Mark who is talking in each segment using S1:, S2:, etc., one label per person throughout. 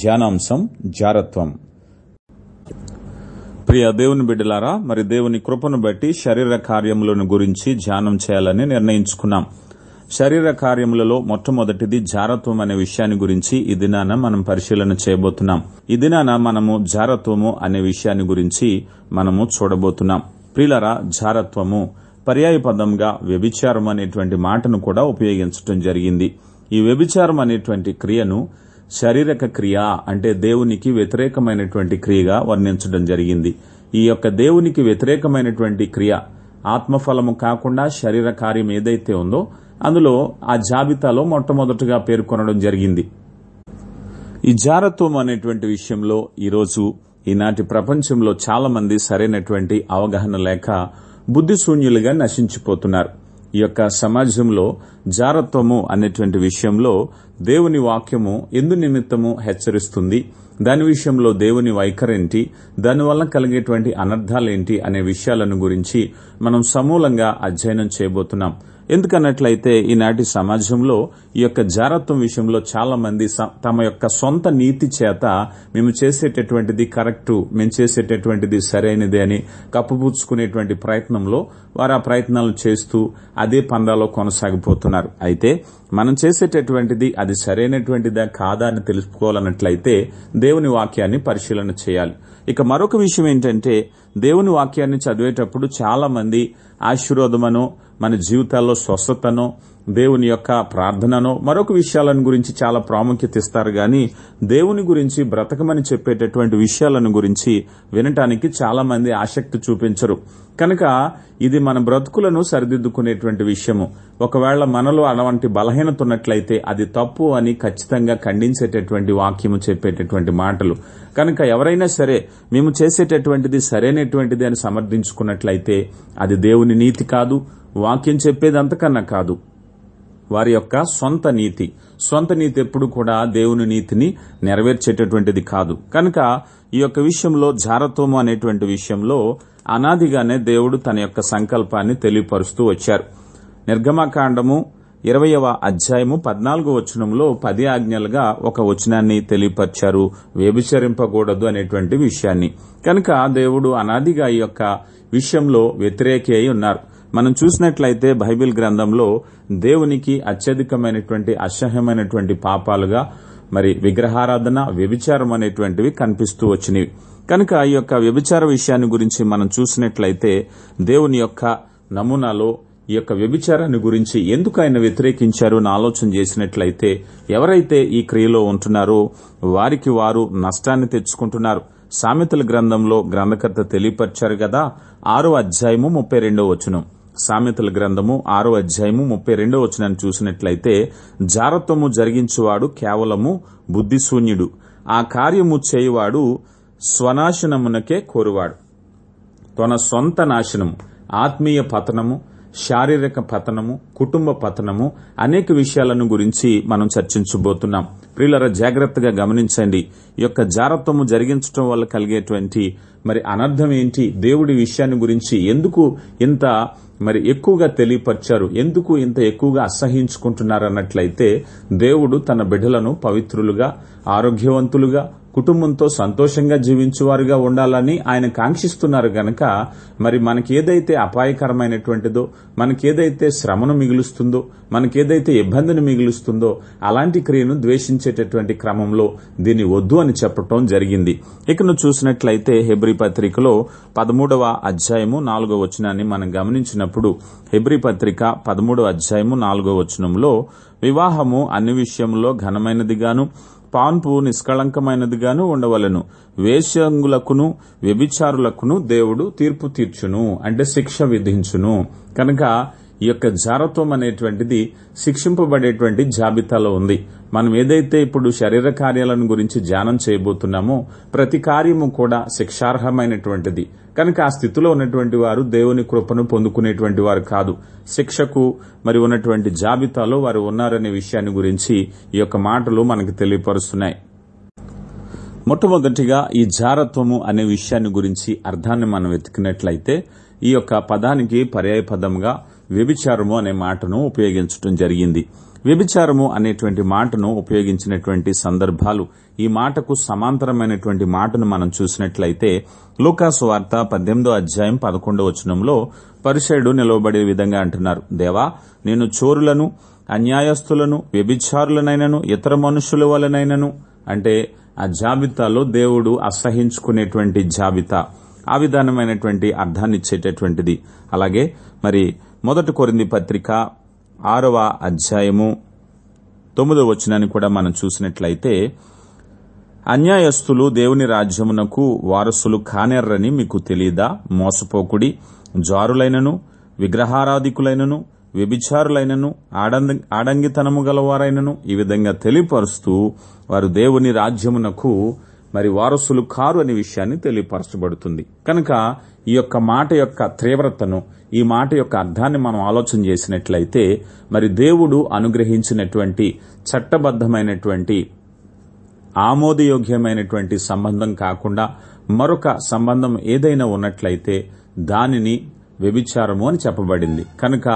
S1: ధ్యానాంశం జారత్వం ప్రియ దేవుని బిడ్డలారా మరి దేవుని కృపను బట్టి శరీర కార్యములను గురించి ధ్యానం చేయాలని నిర్ణయించుకున్నాం శరీర కార్యములలో మొట్టమొదటిది జారత్వం అనే విషయాన్ని గురించి ఈ దినాన మనం పరిశీలన చేయబోతున్నాం ఈ దినాన మనము జారత్వము అనే విషయాన్ని గురించి మనము చూడబోతున్నాం ప్రియులరా జారత్వము పర్యాయ పదంగా వ్యభిచారం అనేటువంటి మాటను కూడా ఉపయోగించడం జరిగింది ఈ వ్యభిచారం అనేటువంటి క్రియను శారీరక క్రియ అంటే దేవునికి వ్యతిరేకమైనటువంటి క్రియగా వర్ణించడం జరిగింది ఈ యొక్క దేవునికి వ్యతిరేకమైనటువంటి క్రియ ఆత్మఫలము కాకుండా శరీర కార్యం ఏదైతే ఉందో అందులో ఆ జాబితాలో మొట్టమొదటగా పేర్కొనడం జరిగింది ఈ జారత్వం అనేటువంటి విషయంలో ఈరోజు ఈనాటి ప్రపంచంలో చాలా మంది సరైనటువంటి అవగాహన లేక బుద్ధిశూన్యులుగా నశించిపోతున్నారు ఈ యొక్క సమాజంలో జారత్వము అనేటువంటి విషయంలో దేవుని వాక్యము ఎందు నిమిత్తము హెచ్చరిస్తుంది దాని విషయంలో దేవుని వైఖరేంటి దానివల్ల కలిగేటువంటి అనర్థాలేంటి అనే విషయాలను గురించి మనం సమూలంగా అధ్యయనం చేయబోతున్నాం ఎందుకన్నట్లయితే ఈనాటి సమాజంలో ఈ యొక్క జారత్వం విషయంలో చాలా మంది తమ యొక్క సొంత నీతి చేత మేము చేసేటటువంటిది కరెక్ట్ మేము చేసేటటువంటిది సరైనది అని కప్పుపుచ్చుకునేటువంటి ప్రయత్నంలో వారు ఆ ప్రయత్నాలు చేస్తూ అదే పందాలో కొనసాగిపోతున్నారు అయితే మనం చేసేటటువంటిది అది సరైనటువంటిదా కాదా అని తెలుసుకోవాలన్నట్లయితే దేవుని వాక్యాన్ని పరిశీలన చేయాలి ఇక మరొక విషయం ఏంటంటే దేవుని వాక్యాన్ని చదివేటప్పుడు చాలా మంది ఆశీర్వాదమనో మన జీవితాల్లో స్వస్థతనో దేవుని యొక్క ప్రార్థనను మరొక విషయాలను గురించి చాలా ప్రాముఖ్యత ఇస్తారు గాని దేవుని గురించి బ్రతకమని చెప్పేటటువంటి విషయాలను గురించి వినటానికి చాలా మంది ఆసక్తి చూపించరు కనుక ఇది మన బ్రతుకులను సరిదిద్దుకునేటువంటి విషయము ఒకవేళ మనలో అలాంటి బలహీనత ఉన్నట్లయితే అది తప్పు అని ఖచ్చితంగా ఖండించేటటువంటి వాక్యము చెప్పేటటువంటి మాటలు కనుక ఎవరైనా సరే మేము చేసేటటువంటిది సరైనటువంటిది అని సమర్థించుకున్నట్లయితే అది దేవుని నీతి కాదు వాక్యం చెప్పేది అంతకన్నా కాదు వారి యొక్క సొంత నీతి సొంత నీతి ఎప్పుడు కూడా దేవుని నీతిని నెరవేర్చేటటువంటిది కాదు కనుక ఈ యొక్క విషయంలో జారత్వము అనేటువంటి విషయంలో అనాదిగానే దేవుడు తన యొక్క సంకల్పాన్ని తెలియపరుస్తూ వచ్చారు నిర్గమకాండము ఇరవయవ అధ్యాయము పద్నాలుగు వచనంలో పది ఆజ్ఞలుగా ఒక వచనాన్ని తెలియపరిచారు వ్యభిచరింపకూడదు అనేటువంటి విషయాన్ని కనుక దేవుడు అనాదిగా ఈ యొక్క విషయంలో వ్యతిరేకి అయి ఉన్నారు మనం చూసినట్లయితే బైబిల్ గ్రంథంలో దేవునికి అత్యధికమైనటువంటి అసహ్యమైనటువంటి పాపాలుగా మరి విగ్రహారాధన వ్యభిచారం అనేటువంటివి కనిపిస్తూ వచ్చినవి కనుక ఈ యొక్క వ్యభిచార విషయాన్ని గురించి మనం చూసినట్లయితే దేవుని యొక్క నమూనాలో ఈ యొక్క వ్యభిచారాన్ని గురించి ఎందుకు ఆయన వ్యతిరేకించారు అని ఆలోచన చేసినట్లయితే ఎవరైతే ఈ క్రియలో ఉంటున్నారో వారికి వారు నష్టాన్ని తెచ్చుకుంటున్నారు సామెతల గ్రంథంలో గ్రంథకర్త తెలియపరిచారు కదా ఆరో అధ్యాయము ముప్పై రెండో వచనం సామెతల గ్రంథము ఆరో అధ్యాయము ముప్పై రెండో వచనాన్ని చూసినట్లయితే జారత్వము జరిగించువాడు కేవలము బుద్ధిశూన్యుడు ఆ కార్యము చేయువాడు స్వనాశనమునకే కోరువాడు తన సొంత నాశనము ఆత్మీయ పతనము శారీరక పతనము కుటుంబ పతనము అనేక విషయాలను గురించి మనం చర్చించబోతున్నాం ప్రియులరా జాగ్రత్తగా గమనించండి ఈ యొక్క జారత్వము జరిగించడం వల్ల కలిగేటువంటి మరి అనర్థం ఏంటి దేవుడి విషయాన్ని గురించి ఎందుకు ఇంత మరి ఎక్కువగా తెలియపరిచారు ఎందుకు ఇంత ఎక్కువగా అసహించుకుంటున్నారన్నట్లయితే దేవుడు తన బిడ్డలను పవిత్రులుగా ఆరోగ్యవంతులుగా కుటుంబంతో సంతోషంగా జీవించేవారుగా ఉండాలని ఆయన కాంక్షిస్తున్నారు గనక మరి మనకేదైతే అపాయకరమైనటువంటిదో మనకేదైతే శ్రమను మిగులుస్తుందో మనకేదైతే ఇబ్బందిని మిగులుస్తుందో అలాంటి క్రియను ద్వేషించేటటువంటి క్రమంలో దీన్ని వద్దు అని చెప్పటం జరిగింది ఇక నువ్వు చూసినట్లయితే హెబ్రి పత్రికలో పదమూడవ అధ్యాయము నాలుగో వచనాన్ని మనం గమనించినప్పుడు హెబ్రి పత్రిక పదమూడవ అధ్యాయము నాలుగో వచనంలో వివాహము అన్ని విషయంలో ఘనమైనదిగాను పాన్పు నిష్కళంకమైనదిగాను ఉండవలను వేశ్యంగులకును వ్యభిచారులకును దేవుడు తీర్పు తీర్చును అంటే శిక్ష విధించును కనుక ఈ యొక్క జారత్వం అనేటువంటిది శిక్షింపబడేటువంటి జాబితాలో ఉంది మనం ఏదైతే ఇప్పుడు శరీర కార్యాలను గురించి ధ్యానం చేయబోతున్నామో ప్రతి కార్యము కూడా శిక్షార్హమైనటువంటిది కనుక ఆ స్థితిలో ఉన్నటువంటి వారు దేవుని కృపను పొందుకునేటువంటి వారు కాదు శిక్షకు మరి ఉన్నటువంటి జాబితాలో వారు ఉన్నారనే విషయాన్ని గురించి ఈ యొక్క మాటలు మనకు తెలియపరుస్తున్నాయి మొట్టమొదటిగా ఈ జారత్వము అనే విషయాన్ని గురించి అర్థాన్ని మనం వెతికినట్లయితే ఈ యొక్క పదానికి పర్యాయ పదంగా వ్యభిచారము అనే మాటను ఉపయోగించటం జరిగింది వ్యభిచారము అనేటువంటి మాటను ఉపయోగించినటువంటి సందర్భాలు ఈ మాటకు సమాంతరమైనటువంటి మాటను మనం చూసినట్లయితే లోకాసు వార్త పద్దెనిమిదో అధ్యాయం పదకొండో వచనంలో పరిషయుడు నిలవబడే విధంగా అంటున్నారు దేవా నేను చోరులను అన్యాయస్తులను వ్యభిచారులనైనను ఇతర మనుషుల వలనైనను అంటే ఆ జాబితాలో దేవుడు అసహించుకునేటువంటి జాబితా ఆ విధానమైనటువంటి అర్థాన్ని ఇచ్చేటటువంటిది అలాగే మరి మొదటి కొరింది పత్రిక ఆరవ అధ్యాయము తొమ్మిదవ వచనాన్ని కూడా మనం చూసినట్లయితే అన్యాయస్తులు దేవుని రాజ్యమునకు వారసులు కానెర్రని మీకు తెలియదా మోసపోకుడి జారులైనను విగ్రహారాధికులైనను వ్యభిచారులైనను ఆడంద ఆడంగితనము గలవారైనను ఈ విధంగా తెలియపరుస్తూ వారు దేవుని రాజ్యమునకు మరి వారసులు కారు అనే విషయాన్ని తెలియపరచబడుతుంది కనుక ఈ యొక్క మాట యొక్క తీవ్రతను ఈ మాట యొక్క అర్థాన్ని మనం ఆలోచన చేసినట్లయితే మరి దేవుడు అనుగ్రహించినటువంటి చట్టబద్ధమైనటువంటి ఆమోదయోగ్యమైనటువంటి సంబంధం కాకుండా మరొక సంబంధం ఏదైనా ఉన్నట్లయితే దానిని వ్యభిచారము అని చెప్పబడింది కనుక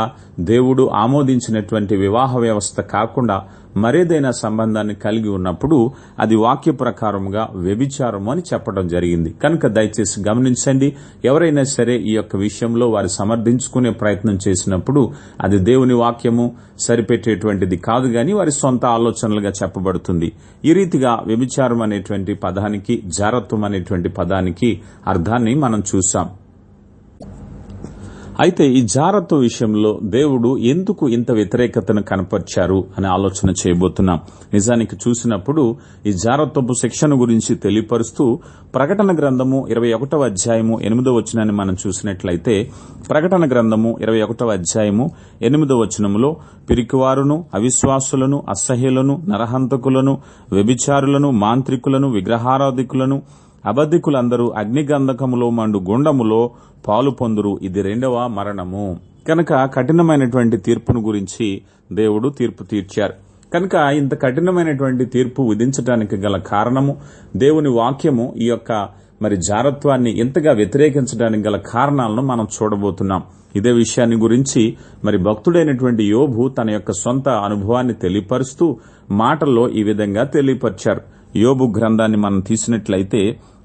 S1: దేవుడు ఆమోదించినటువంటి వివాహ వ్యవస్థ కాకుండా మరేదైనా సంబంధాన్ని కలిగి ఉన్నప్పుడు అది వాక్య ప్రకారముగా వ్యభిచారము అని చెప్పడం జరిగింది కనుక దయచేసి గమనించండి ఎవరైనా సరే ఈ యొక్క విషయంలో వారు సమర్థించుకునే ప్రయత్నం చేసినప్పుడు అది దేవుని వాక్యము సరిపెట్టేటువంటిది కాదు గాని వారి సొంత ఆలోచనలుగా చెప్పబడుతుంది ఈ రీతిగా వ్యభిచారం అనేటువంటి పదానికి జారత్వం అనేటువంటి పదానికి అర్థాన్ని మనం చూసాం అయితే ఈ జారత్వ విషయంలో దేవుడు ఎందుకు ఇంత వ్యతిరేకతను కనపరిచారు అని ఆలోచన చేయబోతున్నాం నిజానికి చూసినప్పుడు ఈ జారత్వపు శిక్షణ గురించి తెలియపరుస్తూ ప్రకటన గ్రంథము ఇరవై ఒకటవ అధ్యాయము ఎనిమిదవ వచనాన్ని మనం చూసినట్లయితే ప్రకటన గ్రంథము ఇరవై ఒకటవ అధ్యాయము ఎనిమిదవ వచనములో పిరికివారును అవిశ్వాసులను అసహ్యులను నరహంతకులను వ్యభిచారులను మాంత్రికులను విగ్రహారాధికులను అబద్ధికులందరూ అగ్నిగంధకములో మండు గుండములో పాలు పొందురు ఇది రెండవ మరణము కనుక కఠినమైనటువంటి తీర్పును గురించి దేవుడు తీర్పు తీర్చారు కనుక ఇంత కఠినమైనటువంటి తీర్పు విధించడానికి గల కారణము దేవుని వాక్యము ఈ యొక్క మరి జారత్వాన్ని ఇంతగా వ్యతిరేకించడానికి గల కారణాలను మనం చూడబోతున్నాం ఇదే విషయాన్ని గురించి మరి భక్తుడైనటువంటి యోభు తన యొక్క సొంత అనుభవాన్ని తెలియపరుస్తూ మాటల్లో ఈ విధంగా తెలియపరిచారు యోబు గ్రంథాన్ని మనం తీసినట్లయితే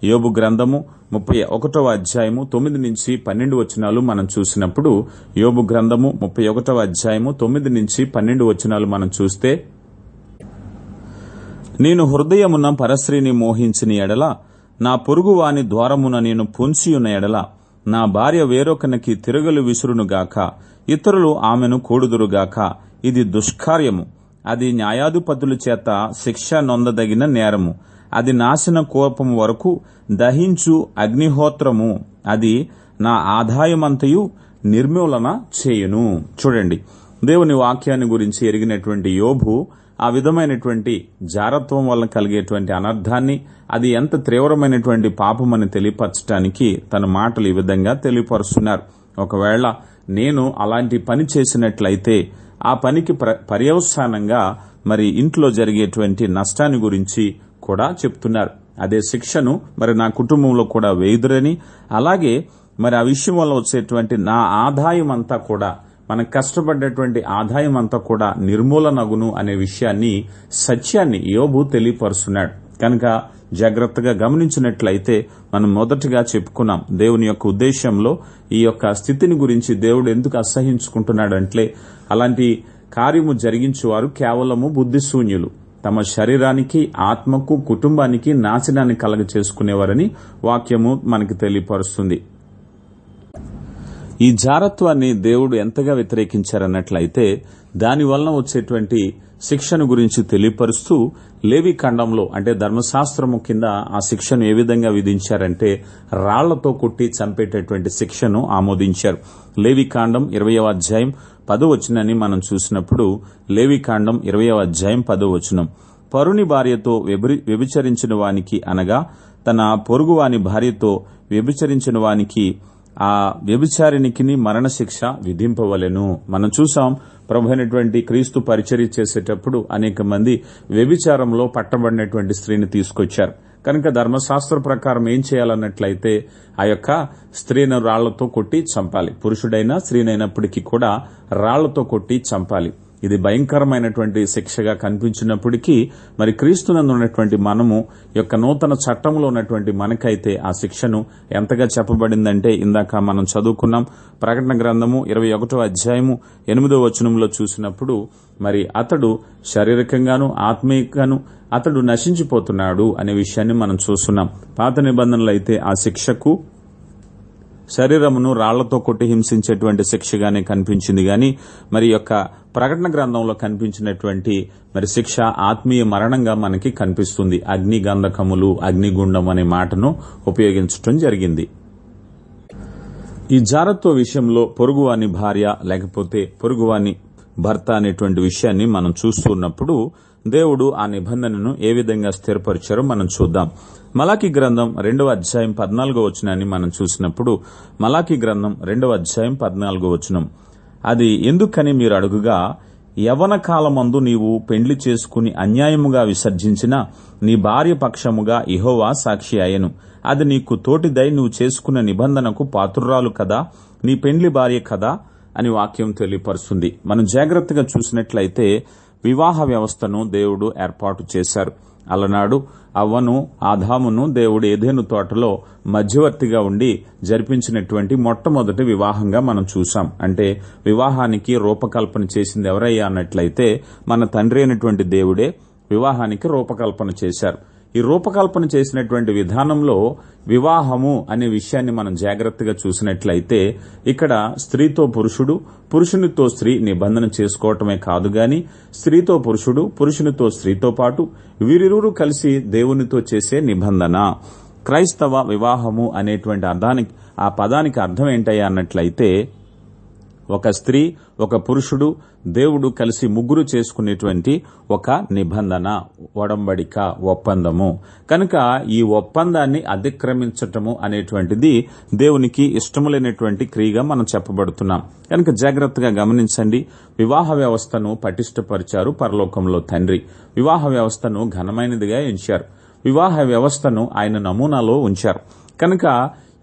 S1: యోబు గ్రంథము ముప్పై ఒకటవ అధ్యాయము తొమ్మిది నుంచి పన్నెండు వచనాలు మనం చూసినప్పుడు యోబు గ్రంథము ముప్పై ఒకటవ అధ్యాయము తొమ్మిది నుంచి పన్నెండు వచనాలు మనం చూస్తే నేను హృదయమున పరశ్రీని మోహించిన ఎడల నా పొరుగువాని ద్వారమున నేను పొంచియున్న ఎడల నా భార్య వేరొకనికి తిరగలు విసురునుగాక ఇతరులు ఆమెను కూడుదురుగాక ఇది దుష్కార్యము అది న్యాయాధిపతుల చేత శిక్ష నొందదగిన నేరము అది నాశన కోపం వరకు దహించు అగ్నిహోత్రము అది నా ఆదాయమంతయు నిర్మూలన చేయును చూడండి దేవుని వాక్యాన్ని గురించి ఎరిగినటువంటి యోభు ఆ విధమైనటువంటి జారత్వం వల్ల కలిగేటువంటి అనర్థాన్ని అది ఎంత తీవ్రమైనటువంటి పాపమని తెలియపరచడానికి తన మాటలు ఈ విధంగా తెలియపరుస్తున్నారు ఒకవేళ నేను అలాంటి పని చేసినట్లయితే ఆ పనికి పర్యవసానంగా మరి ఇంట్లో జరిగేటువంటి నష్టాన్ని గురించి కూడా చెప్తున్నారు అదే శిక్షను మరి నా కుటుంబంలో కూడా వేయుదురని అలాగే మరి ఆ విషయం వల్ల వచ్చేటువంటి నా ఆదాయం అంతా కూడా మనం కష్టపడ్డటువంటి ఆదాయం అంతా కూడా నిర్మూలనగును అనే విషయాన్ని సత్యాన్ని యోబు తెలియపరుస్తున్నాడు కనుక జాగ్రత్తగా గమనించినట్లయితే మనం మొదటిగా చెప్పుకున్నాం దేవుని యొక్క ఉద్దేశంలో ఈ యొక్క స్థితిని గురించి దేవుడు ఎందుకు అసహించుకుంటున్నాడంటే అలాంటి కార్యము జరిగించేవారు కేవలము బుద్ధిశూన్యులు తమ శరీరానికి ఆత్మకు కుటుంబానికి నాశనాన్ని కలగ చేసుకునేవారని వాక్యము మనకు తెలియపరుస్తుంది ఈ జారత్వాన్ని దేవుడు ఎంతగా వ్యతిరేకించారన్నట్లయితే దానివలన వచ్చేటువంటి శిక్షను గురించి తెలియపరుస్తూ లేవి ఖండంలో అంటే ధర్మశాస్త్రము కింద ఆ శిక్షను ఏ విధంగా విధించారంటే రాళ్లతో కొట్టి చంపేటటువంటి శిక్షను ఆమోదించారు లేవి కాండం ఇరవయవ అధ్యాయం పదవచనని మనం చూసినప్పుడు లేవి కాండం ఇరవయవ అధ్యాయం పదవచనం పరుని భార్యతో వ్యభిచరించిన వానికి అనగా తన పొరుగువాని భార్యతో వ్యభిచరించిన వానికి ఆ వ్యభిచారినికి మరణశిక్ష విధింపవలెను మనం చూసాం ప్రభు అయినటువంటి క్రీస్తు పరిచర్య చేసేటప్పుడు అనేక మంది వ్యభిచారంలో పట్టబడినటువంటి స్త్రీని తీసుకొచ్చారు కనుక ధర్మశాస్త్ర ప్రకారం ఏం చేయాలన్నట్లయితే ఆ యొక్క స్త్రీను రాళ్లతో కొట్టి చంపాలి పురుషుడైనా స్త్రీనైనప్పటికీ కూడా రాళ్లతో కొట్టి చంపాలి ఇది భయంకరమైనటువంటి శిక్షగా కనిపించినప్పటికీ మరి ఉన్నటువంటి మనము యొక్క నూతన చట్టంలో ఉన్నటువంటి మనకైతే ఆ శిక్షను ఎంతగా చెప్పబడిందంటే ఇందాక మనం చదువుకున్నాం ప్రకటన గ్రంథము ఇరవై ఒకటో అధ్యాయము ఎనిమిదో వచనంలో చూసినప్పుడు మరి అతడు శారీరకంగాను ఆత్మీయంగాను అతడు నశించిపోతున్నాడు అనే విషయాన్ని మనం చూస్తున్నాం పాత నిబంధనలు అయితే ఆ శిక్షకు శరీరమును రాళ్లతో కొట్టి హింసించేటువంటి శిక్షగానే కనిపించింది గాని మరి యొక్క ప్రకటన గ్రంథంలో కనిపించినటువంటి మరి శిక్ష ఆత్మీయ మరణంగా మనకి కనిపిస్తుంది అగ్ని గంధకములు అగ్నిగుండం అనే మాటను ఉపయోగించటం జరిగింది ఈ జారత్వ విషయంలో పొరుగువాని భార్య లేకపోతే పొరుగువాని భర్త అనేటువంటి విషయాన్ని మనం చూస్తున్నప్పుడు దేవుడు ఆ నిబంధనను ఏ విధంగా స్థిరపరిచారో మనం చూద్దాం మలాకి గ్రంథం రెండవ అధ్యాయం పద్నాలుగో వచనాన్ని మనం చూసినప్పుడు మలాకి గ్రంథం రెండవ అధ్యాయం పద్నాలుగో వచనం అది ఎందుకని మీరు అడుగుగా యవన కాలమందు నీవు పెండ్లి చేసుకుని అన్యాయముగా విసర్జించిన నీ భార్య పక్షముగా ఇహోవా సాక్షి అయ్యను అది నీకు తోటిదై నువ్వు చేసుకున్న నిబంధనకు పాత్రురాలు కదా నీ పెండ్లి భార్య కదా అని వాక్యం తెలియపరుస్తుంది మనం జాగ్రత్తగా చూసినట్లయితే వివాహ వ్యవస్థను దేవుడు ఏర్పాటు చేశారు అలనాడు అవ్వను ఆధామును దేవుడు ఏదేను తోటలో మధ్యవర్తిగా ఉండి జరిపించినటువంటి మొట్టమొదటి వివాహంగా మనం చూశాం అంటే వివాహానికి రూపకల్పన చేసింది ఎవరయ్యా అన్నట్లయితే మన తండ్రి అయినటువంటి దేవుడే వివాహానికి రూపకల్పన చేశారు ఈ రూపకల్పన చేసినటువంటి విధానంలో వివాహము అనే విషయాన్ని మనం జాగ్రత్తగా చూసినట్లయితే ఇక్కడ స్త్రీతో పురుషుడు పురుషునితో స్త్రీ నిబంధన చేసుకోవటమే కాదు గాని స్త్రీతో పురుషుడు పురుషునితో స్త్రీతో పాటు వీరిరువురు కలిసి దేవునితో చేసే నిబంధన క్రైస్తవ వివాహము అనేటువంటి అర్థానికి ఆ పదానికి అర్థం ఏంటయ్యా అన్నట్లయితే ఒక స్త్రీ ఒక పురుషుడు దేవుడు కలిసి ముగ్గురు చేసుకునేటువంటి ఒక నిబంధన ఒడంబడిక ఒప్పందము కనుక ఈ ఒప్పందాన్ని అతిక్రమించటము అనేటువంటిది దేవునికి ఇష్టములైనటువంటి క్రియగా మనం చెప్పబడుతున్నాం కనుక జాగ్రత్తగా గమనించండి వివాహ వ్యవస్థను పటిష్టపరిచారు పరలోకంలో తండ్రి వివాహ వ్యవస్థను ఘనమైనదిగా ఎంచారు వివాహ వ్యవస్థను ఆయన నమూనాలో ఉంచారు కనుక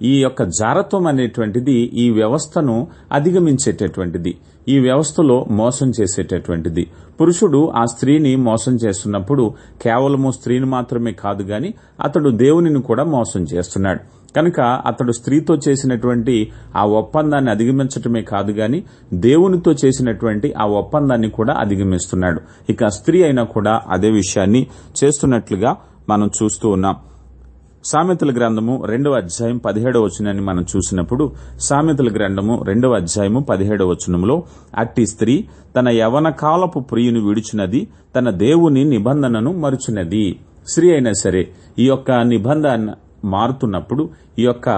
S1: ఈ యొక్క జారత్వం అనేటువంటిది ఈ వ్యవస్థను అధిగమించేటటువంటిది ఈ వ్యవస్థలో మోసం చేసేటటువంటిది పురుషుడు ఆ స్త్రీని మోసం చేస్తున్నప్పుడు కేవలము స్త్రీని మాత్రమే కాదు గాని అతడు దేవునిని కూడా మోసం చేస్తున్నాడు కనుక అతడు స్త్రీతో చేసినటువంటి ఆ ఒప్పందాన్ని అధిగమించటమే కాదు గాని దేవునితో చేసినటువంటి ఆ ఒప్పందాన్ని కూడా అధిగమిస్తున్నాడు ఇక స్త్రీ అయినా కూడా అదే విషయాన్ని చేస్తున్నట్లుగా మనం చూస్తూ ఉన్నాం సామెతల గ్రంథము రెండవ అధ్యాయం పదిహేడవ వచనాన్ని మనం చూసినప్పుడు సామెతల గ్రంథము రెండవ అధ్యాయము పదిహేడవ వచనంలో అట్టి స్త్రీ తన యవన కాలపు ప్రియుని విడిచినది తన దేవుని నిబంధనను మరుచినది స్త్రీ అయినా సరే ఈ యొక్క నిబంధన మారుతున్నప్పుడు ఈ యొక్క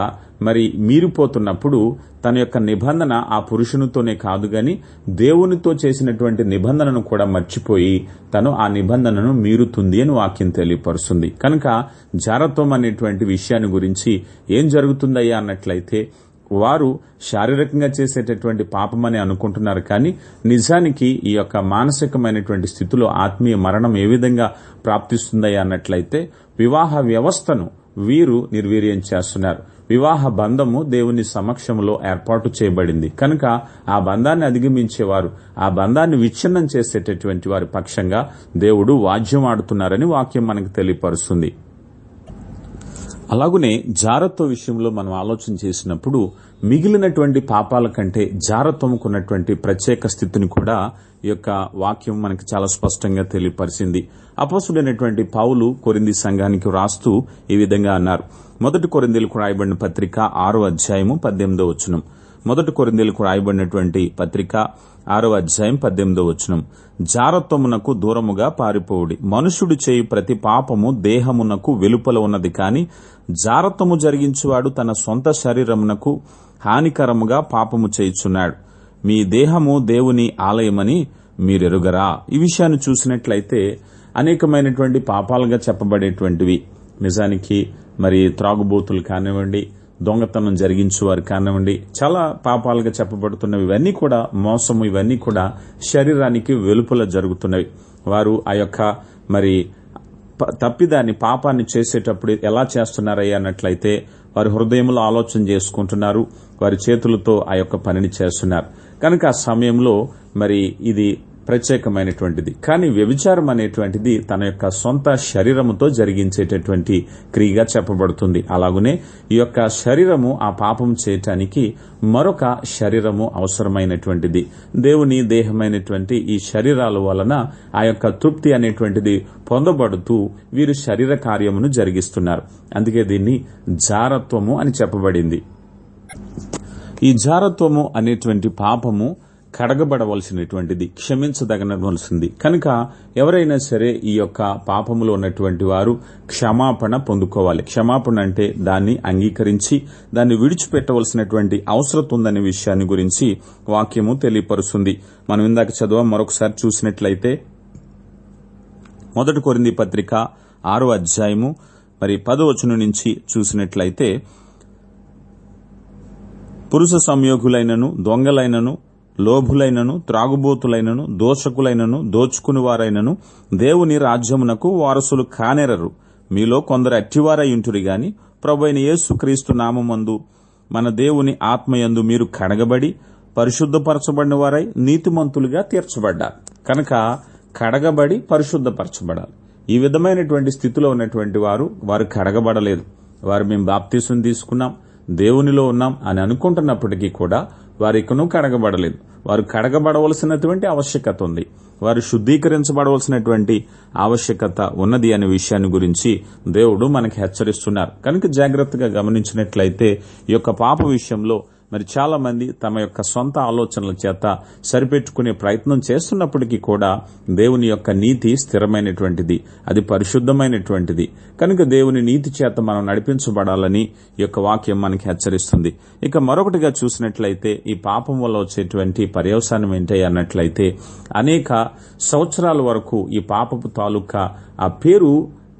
S1: మరి మీరిపోతున్నప్పుడు తన యొక్క నిబంధన ఆ పురుషునితోనే కాదు గాని దేవునితో చేసినటువంటి నిబంధనను కూడా మర్చిపోయి తను ఆ నిబంధనను మీరుతుంది అని వాక్యం తెలియపరుస్తుంది కనుక జారత్వం అనేటువంటి విషయాన్ని గురించి ఏం జరుగుతుందయ్యా అన్నట్లయితే వారు శారీరకంగా చేసేటటువంటి పాపమని అనుకుంటున్నారు కానీ నిజానికి ఈ యొక్క మానసికమైనటువంటి స్థితిలో ఆత్మీయ మరణం ఏ విధంగా ప్రాప్తిస్తుందయ్యా అన్నట్లయితే వివాహ వ్యవస్థను వీరు నిర్వీర్యం చేస్తున్నారు వివాహ బంధము దేవుని సమక్షంలో ఏర్పాటు చేయబడింది కనుక ఆ బంధాన్ని అధిగమించేవారు ఆ బంధాన్ని విచ్ఛిన్నం చేసేటటువంటి వారి పక్షంగా దేవుడు వాద్యం ఆడుతున్నారని వాక్యం మనకు తెలియపరుస్తుంది అలాగునే జారత్వ విషయంలో మనం ఆలోచన చేసినప్పుడు మిగిలినటువంటి పాపాల కంటే జారత్వముకున్నటువంటి ప్రత్యేక స్థితిని కూడా ఈ యొక్క వాక్యం మనకి చాలా స్పష్టంగా తెలియపరిచింది అపసుడైనటువంటి పావులు కొరింది సంఘానికి రాస్తూ ఈ విధంగా అన్నారు మొదటి కొరిందీలకు రాయబడిన పత్రిక ఆరో అధ్యాయము పద్దెనిమిదో వచనం మొదటి కొరిందీలకు రాయబడినటువంటి పత్రిక ఆరో అధ్యాయం పద్దెనిమిదో వచనం జారత్వమునకు దూరముగా పారిపోవుడి మనుషుడు చేయు ప్రతి పాపము దేహమునకు వెలుపల ఉన్నది కాని జారత్వము జరిగించువాడు తన సొంత శరీరమునకు హానికరముగా పాపము చేయుచున్నాడు మీ దేహము దేవుని ఆలయమని మీరెరుగరా ఈ విషయాన్ని చూసినట్లయితే అనేకమైనటువంటి పాపాలుగా చెప్పబడేటువంటివి నిజానికి మరి త్రాగుబోతులు కానివ్వండి దొంగతనం జరిగించేవారు కానివ్వండి చాలా పాపాలుగా చెప్పబడుతున్నవి ఇవన్నీ కూడా మోసము ఇవన్నీ కూడా శరీరానికి వెలుపల జరుగుతున్నవి వారు ఆ యొక్క మరి తప్పిదాన్ని పాపాన్ని చేసేటప్పుడు ఎలా చేస్తున్నారయ్యా అన్నట్లయితే వారి హృదయంలో ఆలోచన చేసుకుంటున్నారు వారి చేతులతో ఆ యొక్క పనిని చేస్తున్నారు కనుక ఆ సమయంలో మరి ఇది ప్రత్యేకమైనటువంటిది కానీ వ్యభిచారం అనేటువంటిది తన యొక్క సొంత శరీరముతో జరిగించేటటువంటి క్రియగా చెప్పబడుతుంది అలాగనే ఈ యొక్క శరీరము ఆ పాపం చేయటానికి మరొక శరీరము అవసరమైనటువంటిది దేవుని దేహమైనటువంటి ఈ శరీరాల వలన ఆ యొక్క తృప్తి అనేటువంటిది పొందబడుతూ వీరు శరీర కార్యమును జరిగిస్తున్నారు అందుకే దీన్ని జారత్వము అని చెప్పబడింది ఈ జారత్వము అనేటువంటి పాపము కడగబడవలసినటువంటిది క్షమించదగనవలసింది కనుక ఎవరైనా సరే ఈ యొక్క పాపములో ఉన్నటువంటి వారు క్షమాపణ పొందుకోవాలి క్షమాపణ అంటే దాన్ని అంగీకరించి దాన్ని విడిచిపెట్టవలసినటువంటి అవసరం ఉందనే విషయాన్ని గురించి వాక్యము తెలియపరుస్తుంది మనం ఇందాక చదవ మరొకసారి చూసినట్లయితే మొదటి కొరింది పత్రిక ఆరో అధ్యాయము మరి పదవచనం నుంచి చూసినట్లయితే పురుష సంయోగులైనను దొంగలైనను లోభులైనను త్రాగుబోతులైనను దోషకులైనను దోచుకుని వారైనను దేవుని రాజ్యమునకు వారసులు కానేరరు మీలో కొందరు అట్టివారయ్యుంటురు గాని ప్రభు అయిన యేసుక్రీస్తు నామందు మన దేవుని ఆత్మయందు మీరు కడగబడి పరిశుద్ధపరచబడిన వారై నీతిమంతులుగా తీర్చబడ్డారు కనుక కడగబడి పరిశుద్ధపరచబడాలి ఈ విధమైనటువంటి స్థితిలో ఉన్నటువంటి వారు వారు కడగబడలేదు వారు మేము బాప్తీసుని తీసుకున్నాం దేవునిలో ఉన్నాం అని అనుకుంటున్నప్పటికీ కూడా వారు ఇకను కడగబడలేదు వారు కడగబడవలసినటువంటి ఆవశ్యకత ఉంది వారు శుద్ధీకరించబడవలసినటువంటి ఆవశ్యకత ఉన్నది అనే విషయాన్ని గురించి దేవుడు మనకి హెచ్చరిస్తున్నారు కనుక జాగ్రత్తగా గమనించినట్లయితే ఈ యొక్క పాప విషయంలో మరి చాలామంది తమ యొక్క సొంత ఆలోచనల చేత సరిపెట్టుకునే ప్రయత్నం చేస్తున్నప్పటికీ కూడా దేవుని యొక్క నీతి స్థిరమైనటువంటిది అది పరిశుద్ధమైనటువంటిది కనుక దేవుని నీతి చేత మనం నడిపించబడాలని ఈ యొక్క వాక్యం మనకి హెచ్చరిస్తుంది ఇక మరొకటిగా చూసినట్లయితే ఈ పాపం వల్ల వచ్చేటువంటి పర్యవసానం ఏంటి అన్నట్లయితే అనేక సంవత్సరాల వరకు ఈ పాపపు తాలూకా ఆ పేరు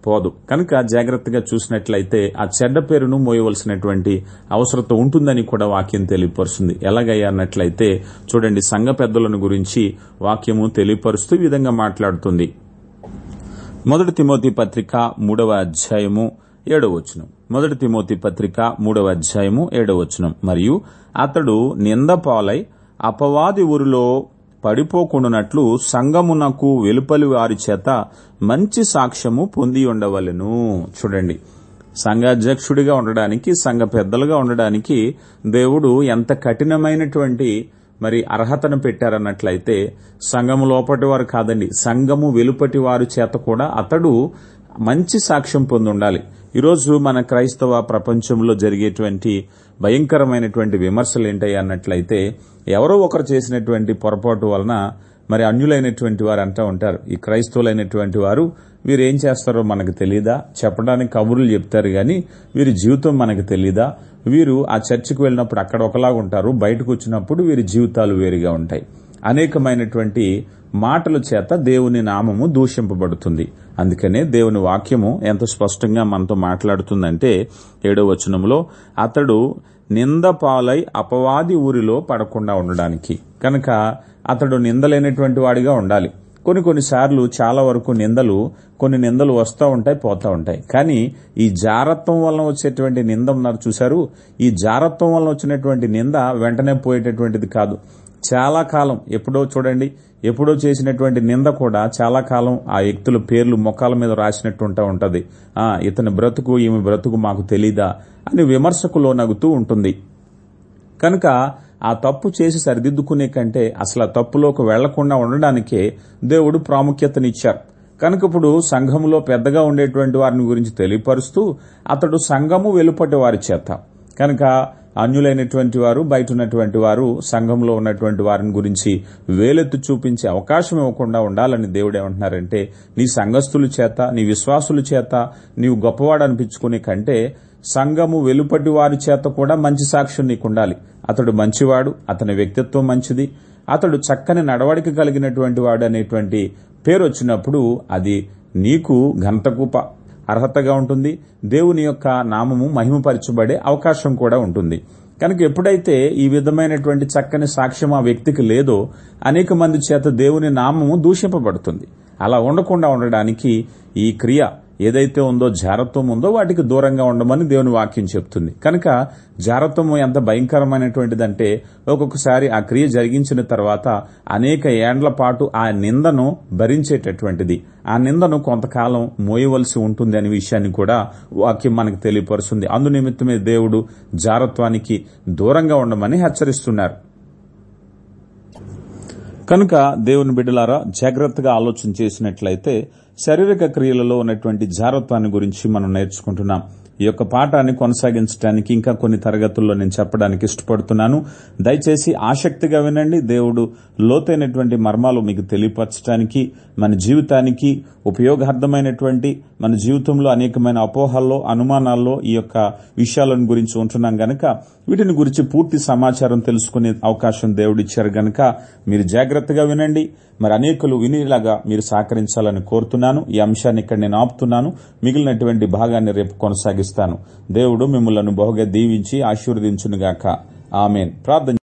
S1: పోదు కనుక జాగ్రత్తగా చూసినట్లయితే ఆ చెడ్డ పేరును మోయవలసినటువంటి అవసరత ఉంటుందని కూడా వాక్యం తెలియపరుస్తుంది ఎలాగయ్యానట్లయితే చూడండి సంఘ పెద్దలను గురించి వాక్యము తెలియపరుస్తూ ఈ విధంగా మాట్లాడుతుంది మొదటి తిమోతి పత్రిక మూడవ అధ్యాయము ఏడవచనం మొదటి తిమోతి పత్రిక మూడవ అధ్యాయము వచనం మరియు అతడు నిందపాలై అపవాది ఊరిలో పడిపోకుండానట్లు సంగమునకు వెలుపలి వారి చేత మంచి సాక్ష్యము పొంది ఉండవలను చూడండి సంఘాధ్యక్షుడిగా ఉండడానికి సంఘ పెద్దలుగా ఉండడానికి దేవుడు ఎంత కఠినమైనటువంటి మరి అర్హతను పెట్టారన్నట్లయితే సంఘము లోపటి వారు కాదండి సంఘము వెలుపటి వారు చేత కూడా అతడు మంచి సాక్ష్యం పొంది ఉండాలి ఈరోజు మన క్రైస్తవ ప్రపంచంలో జరిగేటువంటి భయంకరమైనటువంటి విమర్శలు ఏంటాయి అన్నట్లయితే ఎవరో ఒకరు చేసినటువంటి పొరపాటు వలన మరి అన్యులైనటువంటి వారు అంటూ ఉంటారు ఈ క్రైస్తవులైనటువంటి వారు వీరు ఏం చేస్తారో మనకు తెలీదా చెప్పడానికి కబుర్లు చెప్తారు కానీ వీరి జీవితం మనకు తెలీదా వీరు ఆ చర్చికి వెళ్ళినప్పుడు అక్కడ ఒకలాగా ఉంటారు బయటకు వచ్చినప్పుడు వీరి జీవితాలు వేరుగా ఉంటాయి అనేకమైనటువంటి మాటల చేత దేవుని నామము దూషింపబడుతుంది అందుకనే దేవుని వాక్యము ఎంత స్పష్టంగా మనతో మాట్లాడుతుందంటే ఏడో వచనంలో అతడు నిందపాలై అపవాది ఊరిలో పడకుండా ఉండడానికి కనుక అతడు నిందలేనటువంటి వాడిగా ఉండాలి కొన్ని కొన్నిసార్లు చాలా వరకు నిందలు కొన్ని నిందలు వస్తూ ఉంటాయి పోతూ ఉంటాయి కానీ ఈ జారత్వం వలన వచ్చేటువంటి నింద ఉన్నారు చూశారు ఈ జారత్వం వలన వచ్చినటువంటి నింద వెంటనే పోయేటటువంటిది కాదు చాలా కాలం ఎప్పుడో చూడండి ఎప్పుడో చేసినటువంటి నింద కూడా చాలా కాలం ఆ వ్యక్తుల పేర్లు మొక్కల మీద రాసినట్టు ఉంటా ఉంటుంది ఇతని బ్రతుకు ఈమె బ్రతుకు మాకు తెలీదా అని విమర్శకు లోనగుతూ ఉంటుంది కనుక ఆ తప్పు చేసి సరిదిద్దుకునే కంటే అసలు ఆ తప్పులోకి వెళ్లకుండా ఉండడానికే దేవుడు ప్రాముఖ్యతనిచ్చారు కనుక ఇప్పుడు సంఘములో పెద్దగా ఉండేటువంటి వారిని గురించి తెలియపరుస్తూ అతడు సంఘము వెలుపటి వారి చేత కనుక అన్యులైనటువంటి వారు బయట ఉన్నటువంటి వారు సంఘంలో ఉన్నటువంటి వారిని గురించి వేలెత్తు చూపించే అవకాశం ఇవ్వకుండా ఉండాలని దేవుడు ఏమంటున్నారంటే నీ సంఘస్థుల చేత నీ విశ్వాసుల చేత నీవు గొప్పవాడు అనిపించుకునే కంటే సంఘము వెలుపటి వారి చేత కూడా మంచి సాక్ష్యం నీకు ఉండాలి అతడు మంచివాడు అతని వ్యక్తిత్వం మంచిది అతడు చక్కని నడవడిక కలిగినటువంటి వాడు అనేటువంటి పేరు వచ్చినప్పుడు అది నీకు గంతకూప అర్హతగా ఉంటుంది దేవుని యొక్క నామము మహిమపరచబడే అవకాశం కూడా ఉంటుంది కనుక ఎప్పుడైతే ఈ విధమైనటువంటి చక్కని సాక్ష్యం ఆ వ్యక్తికి లేదో అనేక మంది చేత దేవుని నామము దూషింపబడుతుంది అలా ఉండకుండా ఉండడానికి ఈ క్రియ ఏదైతే ఉందో జారత్వం ఉందో వాటికి దూరంగా ఉండమని దేవుని వాక్యం చెప్తుంది కనుక జారత్వం ఎంత భయంకరమైనటువంటిదంటే ఒక్కొక్కసారి ఆ క్రియ జరిగించిన తర్వాత అనేక ఏండ్ల పాటు ఆ నిందను భరించేటటువంటిది ఆ నిందను కొంతకాలం మోయవలసి ఉంటుంది అనే విషయాన్ని కూడా వాక్యం మనకు తెలియపరుస్తుంది అందు నిమిత్తమే దేవుడు జారత్వానికి దూరంగా ఉండమని హెచ్చరిస్తున్నారు కనుక దేవుని బిడ్డలారా జాగ్రత్తగా ఆలోచన చేసినట్లయితే శారీరక క్రియలలో ఉన్నటువంటి జారత్వాన్ని గురించి మనం నేర్చుకుంటున్నాం ఈ యొక్క పాఠాన్ని కొనసాగించడానికి ఇంకా కొన్ని తరగతుల్లో నేను చెప్పడానికి ఇష్టపడుతున్నాను దయచేసి ఆసక్తిగా వినండి దేవుడు లోతైనటువంటి మర్మాలు మీకు తెలియపరచడానికి మన జీవితానికి ఉపయోగార్థమైనటువంటి మన జీవితంలో అనేకమైన అపోహల్లో అనుమానాల్లో ఈ యొక్క విషయాలను గురించి ఉంటున్నాం గనక వీటిని గురించి పూర్తి సమాచారం తెలుసుకునే అవకాశం దేవుడిచ్చారు గనక మీరు జాగ్రత్తగా వినండి మరి అనేకులు వినేలాగా మీరు సహకరించాలని కోరుతున్నాను ఈ అంశాన్ని ఇక్కడ నేను ఆపుతున్నాను మిగిలినటువంటి భాగాన్ని రేపు కొనసాగిస్తాను దేవుడు మిమ్మల్ని బహుగా దీవించి ఆశీర్వదించునుగాక ఆమెన్ ప్రార్థన